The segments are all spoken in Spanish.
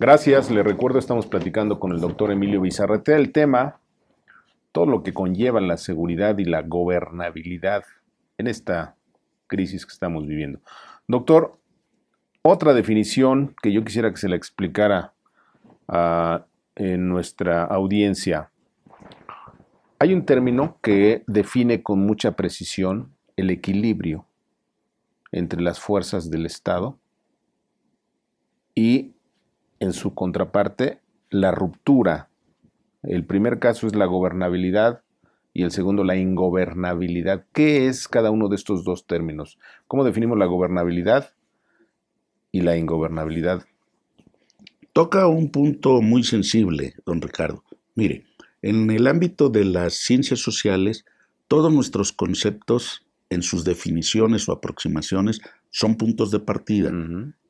Gracias, le recuerdo, estamos platicando con el doctor Emilio Bizarrete el tema, todo lo que conlleva la seguridad y la gobernabilidad en esta crisis que estamos viviendo. Doctor, otra definición que yo quisiera que se la explicara ah, en nuestra audiencia. Hay un término que define con mucha precisión el equilibrio entre las fuerzas del Estado y en su contraparte la ruptura. El primer caso es la gobernabilidad y el segundo la ingobernabilidad. ¿Qué es cada uno de estos dos términos? ¿Cómo definimos la gobernabilidad y la ingobernabilidad? Toca un punto muy sensible, don Ricardo. Mire, en el ámbito de las ciencias sociales, todos nuestros conceptos en sus definiciones o aproximaciones son puntos de partida.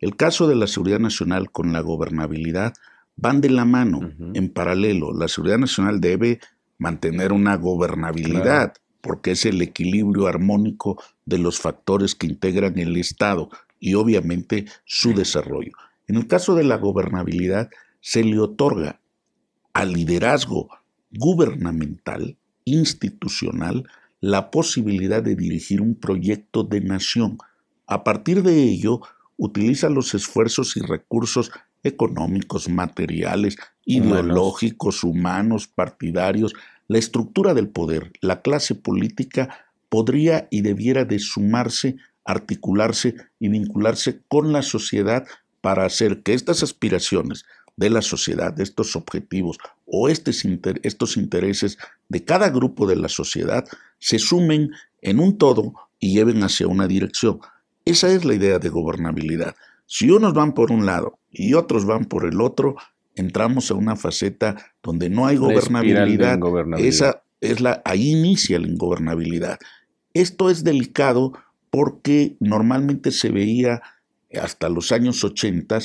El caso de la seguridad nacional con la gobernabilidad van de la mano, en paralelo. La seguridad nacional debe mantener una gobernabilidad, porque es el equilibrio armónico de los factores que integran el Estado y obviamente su desarrollo. En el caso de la gobernabilidad, se le otorga al liderazgo gubernamental, institucional, la posibilidad de dirigir un proyecto de nación. A partir de ello, utiliza los esfuerzos y recursos económicos, materiales, ideológicos, humanos, partidarios, la estructura del poder, la clase política podría y debiera de sumarse, articularse y vincularse con la sociedad para hacer que estas aspiraciones de la sociedad, estos objetivos o estos intereses de cada grupo de la sociedad se sumen en un todo y lleven hacia una dirección. Esa es la idea de gobernabilidad. Si unos van por un lado y otros van por el otro, entramos a una faceta donde no hay gobernabilidad. Esa es la, ahí inicia la ingobernabilidad. Esto es delicado porque normalmente se veía hasta los años 80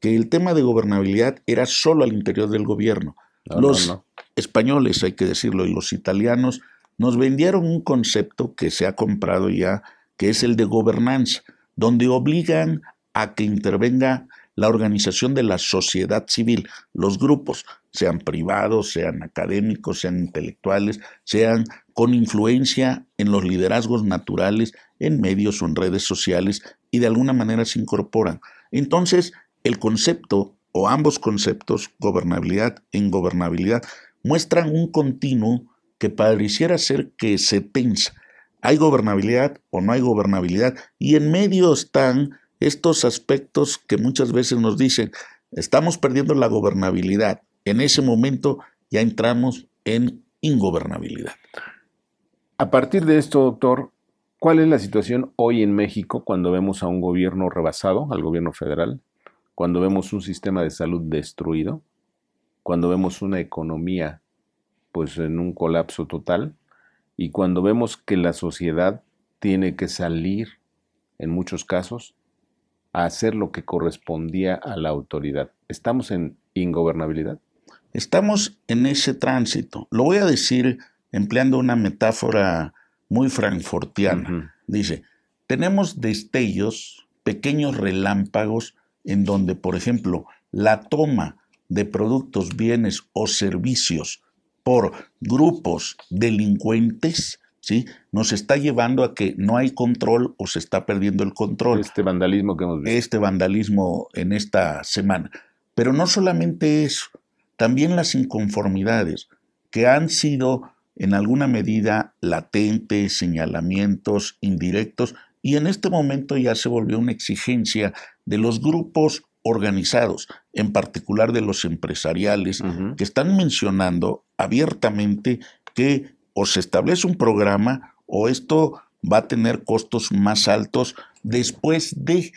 que el tema de gobernabilidad era solo al interior del gobierno. los españoles, hay que decirlo, y los italianos nos vendieron un concepto que se ha comprado ya, que es el de gobernanza, donde obligan a que intervenga la organización de la sociedad civil, los grupos, sean privados, sean académicos, sean intelectuales, sean con influencia en los liderazgos naturales, en medios o en redes sociales, y de alguna manera se incorporan. Entonces, el concepto o ambos conceptos, gobernabilidad e ingobernabilidad, muestran un continuo que pareciera ser que se tensa. ¿Hay gobernabilidad o no hay gobernabilidad? Y en medio están estos aspectos que muchas veces nos dicen, estamos perdiendo la gobernabilidad. En ese momento ya entramos en ingobernabilidad. A partir de esto, doctor, ¿cuál es la situación hoy en México cuando vemos a un gobierno rebasado, al gobierno federal, cuando vemos un sistema de salud destruido, cuando vemos una economía pues en un colapso total y cuando vemos que la sociedad tiene que salir en muchos casos a hacer lo que correspondía a la autoridad. ¿Estamos en ingobernabilidad? Estamos en ese tránsito. Lo voy a decir empleando una metáfora muy frankfortiana. Dice, tenemos destellos, pequeños relámpagos en donde, por ejemplo, la toma de productos, bienes o servicios por grupos delincuentes, ¿sí? Nos está llevando a que no hay control o se está perdiendo el control. Este vandalismo que hemos visto. Este vandalismo en esta semana. Pero no solamente eso, también las inconformidades que han sido en alguna medida latentes, señalamientos indirectos, y en este momento ya se volvió una exigencia de los grupos organizados, en particular de los empresariales, que están mencionando abiertamente que o se establece un programa o esto va a tener costos más altos después de,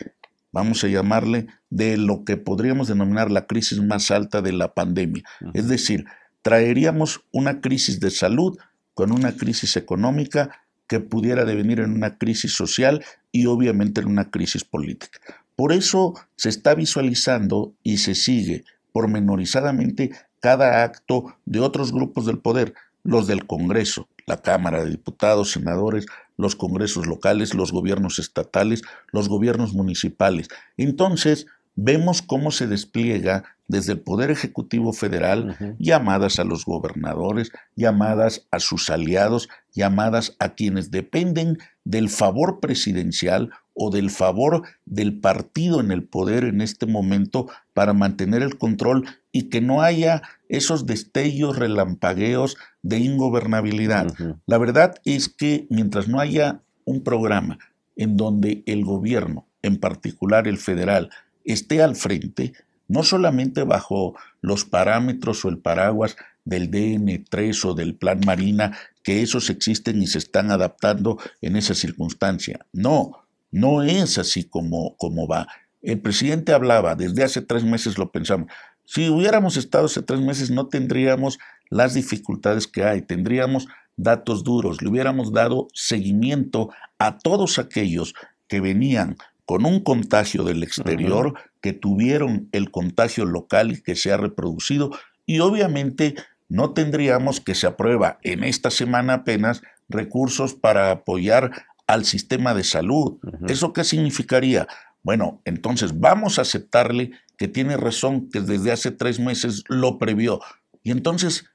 vamos a llamarle, de lo que podríamos denominar la crisis más alta de la pandemia. Es decir, traeríamos una crisis de salud con una crisis económica que pudiera devenir en una crisis social y obviamente en una crisis política. Por eso se está visualizando y se sigue pormenorizadamente cada acto de otros grupos del poder, los del Congreso, la Cámara de Diputados, senadores, los congresos locales, los gobiernos estatales, los gobiernos municipales. Entonces, vemos cómo se despliega desde el Poder Ejecutivo Federal llamadas a los gobernadores, llamadas a sus aliados, llamadas a quienes dependen del favor presidencial o del favor del partido en el poder en este momento para mantener el control y que no haya esos destellos relampagueos de ingobernabilidad. La verdad es que mientras no haya un programa en donde el gobierno, en particular el federal, esté al frente, no solamente bajo los parámetros o el paraguas del DN3 o del Plan Marina, que esos existen y se están adaptando en esa circunstancia. No, no es así como, como va. El presidente hablaba, desde hace tres meses lo pensamos. Si hubiéramos estado hace tres meses, no tendríamos las dificultades que hay, tendríamos datos duros, le hubiéramos dado seguimiento a todos aquellos que venían con un contagio del exterior, que tuvieron el contagio local y que se ha reproducido, y obviamente no tendríamos que se aprueba en esta semana apenas recursos para apoyar al sistema de salud. ¿Eso qué significaría? Bueno, entonces vamos a aceptarle que tiene razón, que desde hace tres meses lo previó. Y entonces,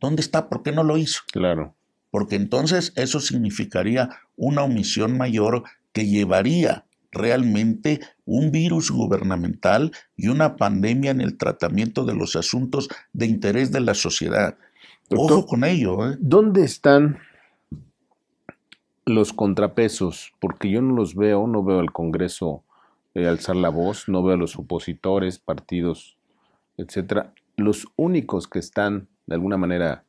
¿dónde está? ¿Por qué no lo hizo? Claro. Porque entonces eso significaría una omisión mayor que llevaría realmente un virus gubernamental y una pandemia en el tratamiento de los asuntos de interés de la sociedad. Ojo con ello. ¿eh? ¿Dónde están los contrapesos, porque yo no los veo, no veo al Congreso eh, alzar la voz, no veo a los opositores, partidos, etcétera. Los únicos que están de alguna manera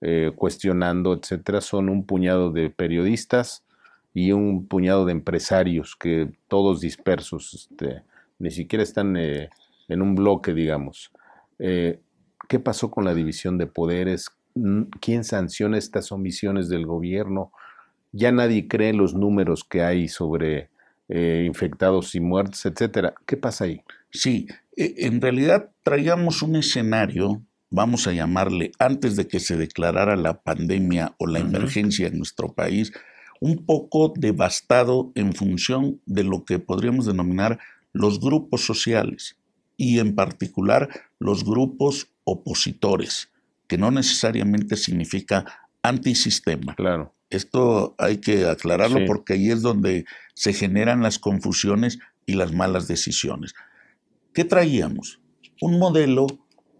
eh, cuestionando, etcétera, son un puñado de periodistas y un puñado de empresarios que todos dispersos, este, ni siquiera están eh, en un bloque, digamos. ¿Qué pasó con la división de poderes? ¿Quién sanciona estas omisiones del gobierno? ya nadie cree los números que hay sobre eh, infectados y muertes, etcétera. ¿Qué pasa ahí? Sí, e, en realidad traíamos un escenario, vamos a llamarle, antes de que se declarara la pandemia o la emergencia en nuestro país, un poco devastado en función de lo que podríamos denominar los grupos sociales y en particular los grupos opositores, que no necesariamente significa antisistema. Claro. Esto hay que aclararlo porque ahí es donde se generan las confusiones y las malas decisiones. ¿Qué traíamos? Un modelo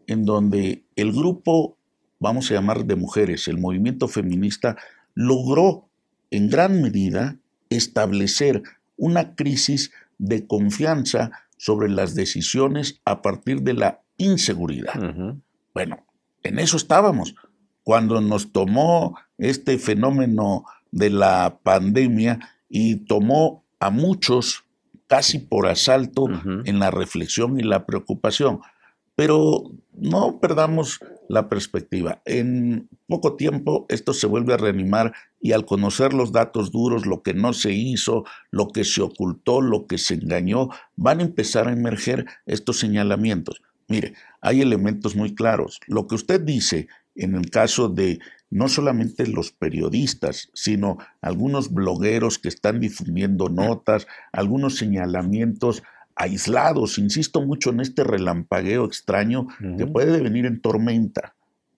en donde el grupo, vamos a llamar de mujeres, el movimiento feminista, logró en gran medida establecer una crisis de confianza sobre las decisiones a partir de la inseguridad. Bueno, en eso estábamos cuando nos tomó este fenómeno de la pandemia y tomó a muchos casi por asalto en la reflexión y la preocupación. Pero no perdamos la perspectiva. En poco tiempo esto se vuelve a reanimar y al conocer los datos duros, lo que no se hizo, lo que se ocultó, lo que se engañó, van a empezar a emerger estos señalamientos. Mire, hay elementos muy claros. Lo que usted dice en el caso de no solamente los periodistas, sino algunos blogueros que están difundiendo notas, algunos señalamientos aislados, insisto mucho en este relampagueo extraño que puede venir en tormenta.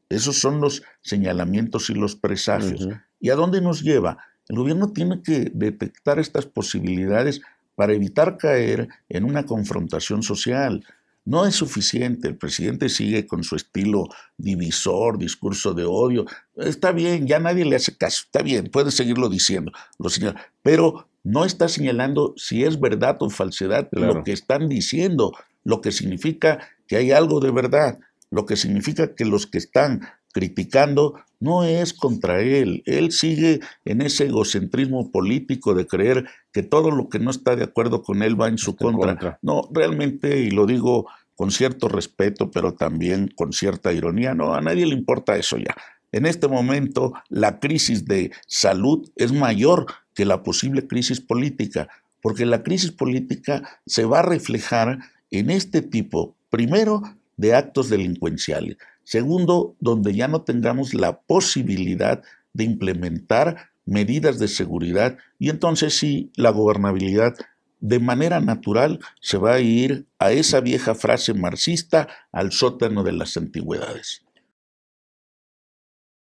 Esos son los señalamientos y los presagios. ¿Y a dónde nos lleva? El gobierno tiene que detectar estas posibilidades para evitar caer en una confrontación social, no es suficiente, el presidente sigue con su estilo divisor, discurso de odio. Está bien, ya nadie le hace caso, está bien, puede seguirlo diciendo, lo señala, pero no está señalando si es verdad o falsedad lo que están diciendo, lo que significa que hay algo de verdad, lo que significa que los que están criticando no es contra él, él sigue en ese egocentrismo político de creer que todo lo que no está de acuerdo con él va en su contra. No, realmente, y lo digo con cierto respeto, pero también con cierta ironía, no, a nadie le importa eso ya. En este momento, la crisis de salud es mayor que la posible crisis política, porque la crisis política se va a reflejar en este tipo, primero, de actos delincuenciales, segundo, donde ya no tengamos la posibilidad de implementar medidas de seguridad y entonces sí la gobernabilidad de manera natural se va a ir a esa vieja frase marxista al sótano de las antigüedades.